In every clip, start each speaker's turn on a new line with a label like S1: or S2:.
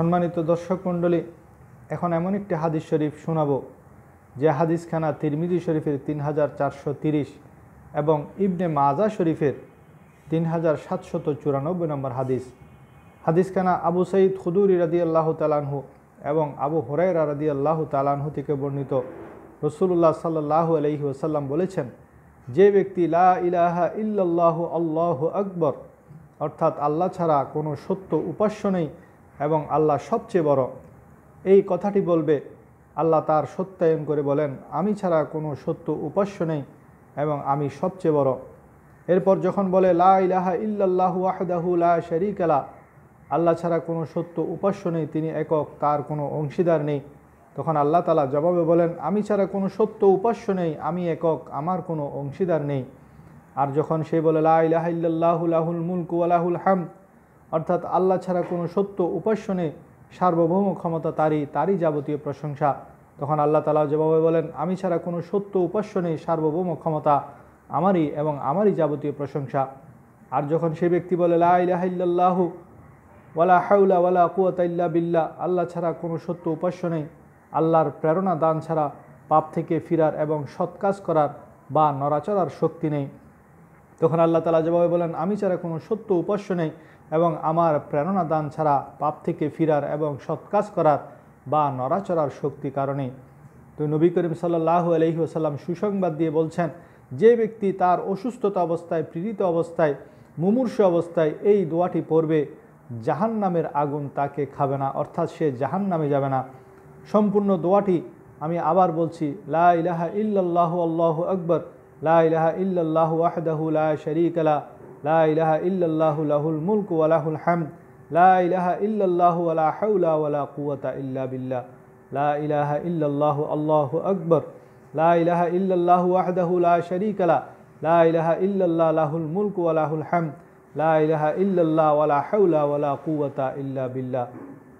S1: সম্মানিত দর্শক মণ্ডলী এখন এমন একটি হাদিস শরীফ শোনাব যে হাদিসখানা তিরমিজি শরীফের তিন হাজার চারশো তিরিশ এবং ইবনে মাজা শরীফের তিন হাজার সাতশত চুরানব্বই নম্বর হাদিস হাদিসখানা আবু সঈদ খুদুরি রাদি আল্লাহ তালানহু এবং আবু হরাইরা রাদি আল্লাহ তালানহু থেকে বর্ণিত রসুল্লাহ সাল্লাহু আলহি ওসাল্লাম বলেছেন যে ব্যক্তি লা ইলাহা ইল্লাহ আল্লাহ আকবর অর্থাৎ আল্লাহ ছাড়া কোনো সত্য উপাস্য নেই এবং আল্লাহ সবচেয়ে বড় এই কথাটি বলবে আল্লাহ তার সত্যায়ন করে বলেন আমি ছাড়া কোনো সত্য উপাস্য নেই এবং আমি সবচেয়ে বড় এরপর যখন বলে লা ইলাহা ইল্লাল্লাহু আহদাহু লা শরিকালা আল্লাহ ছাড়া কোনো সত্য উপাস্য নেই তিনি একক তার কোনো অংশীদার নেই তখন আল্লাহ তালা জবাবে বলেন আমি ছাড়া কোনো সত্য উপাস্য নেই আমি একক আমার কোনো অংশীদার নেই আর যখন সে বলে লাহ লাহুল মুলকু আলাহুল হামদ অর্থাৎ আল্লাহ ছাড়া কোনো সত্য নেই সার্বভৌম ক্ষমতা তারই তারই যাবতীয় প্রশংসা তখন আল্লাহ তালা যেভাবে বলেন আমি ছাড়া কোনো সত্য নেই সার্বভৌম ক্ষমতা আমারই এবং আমারই যাবতীয় প্রশংসা আর যখন সে ব্যক্তি বলে লাহু ওয়ালা হাউলা ওয়ালা কুয়াতাইল্লা বিল্লা আল্লাহ ছাড়া কোনো সত্য উপাস্য নেই আল্লাহর প্রেরণা দান ছাড়া পাপ থেকে ফিরার এবং সৎ কাজ করার বা নড়াচড়ার শক্তি নেই তখন আল্লাহ তালা যেভাবে বলেন আমি ছাড়া কোনো সত্য উপাস্য নেই এবং আমার প্রেরণা দান ছাড়া পাপ থেকে ফিরার এবং সৎকাজ করার বা নড়াচড়ার শক্তি কারণে তো নবী করিম সাল্লাহ আলহিহাসাল্লাম সুসংবাদ দিয়ে বলছেন যে ব্যক্তি তার অসুস্থতা অবস্থায় পীড়িত অবস্থায় মুমূর্ষ অবস্থায় এই দোয়াটি পড়বে জাহান নামের আগুন তাকে খাবে না অর্থাৎ সে জাহান নামে যাবে না সম্পূর্ণ দোয়াটি আমি আবার বলছি লা ইলাহা ইল্লাল্লাহু আল্লাহ আকবর লাহা ইলাহা ইল্লাল্লাহু লা শরিকলা লা ইলাহা ইল্লাল্লাহু লাহুল মুলকু ওয়া লাহুল লাহা লা ইলাহা ইল্লাল্লাহু ইল্লা বিল্লাহ লা ইলাহা ইল্লাল্লাহু আল্লাহু আকবার লা ইলাহা ইল্লাল্লাহু ওয়াহদাহু লা শারীকা লা লা ইলাহা ইল্লাল্লাহ লাহুল মুলকু ওয়া লাহুল হামদ লা ইলাহা ইল্লাল্লাহ ওয়া লা হাওলা ইল্লা বিল্লাহ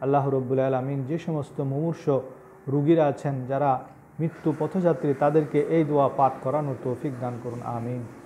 S1: আল্লাহ রব্বুল আলমিন যে সমস্ত মুমূর্ষ রুগীরা আছেন যারা মৃত্যু পথযাত্রী তাদেরকে এই দোয়া পাঠ করানোর তৌফিক দান করুন আমিন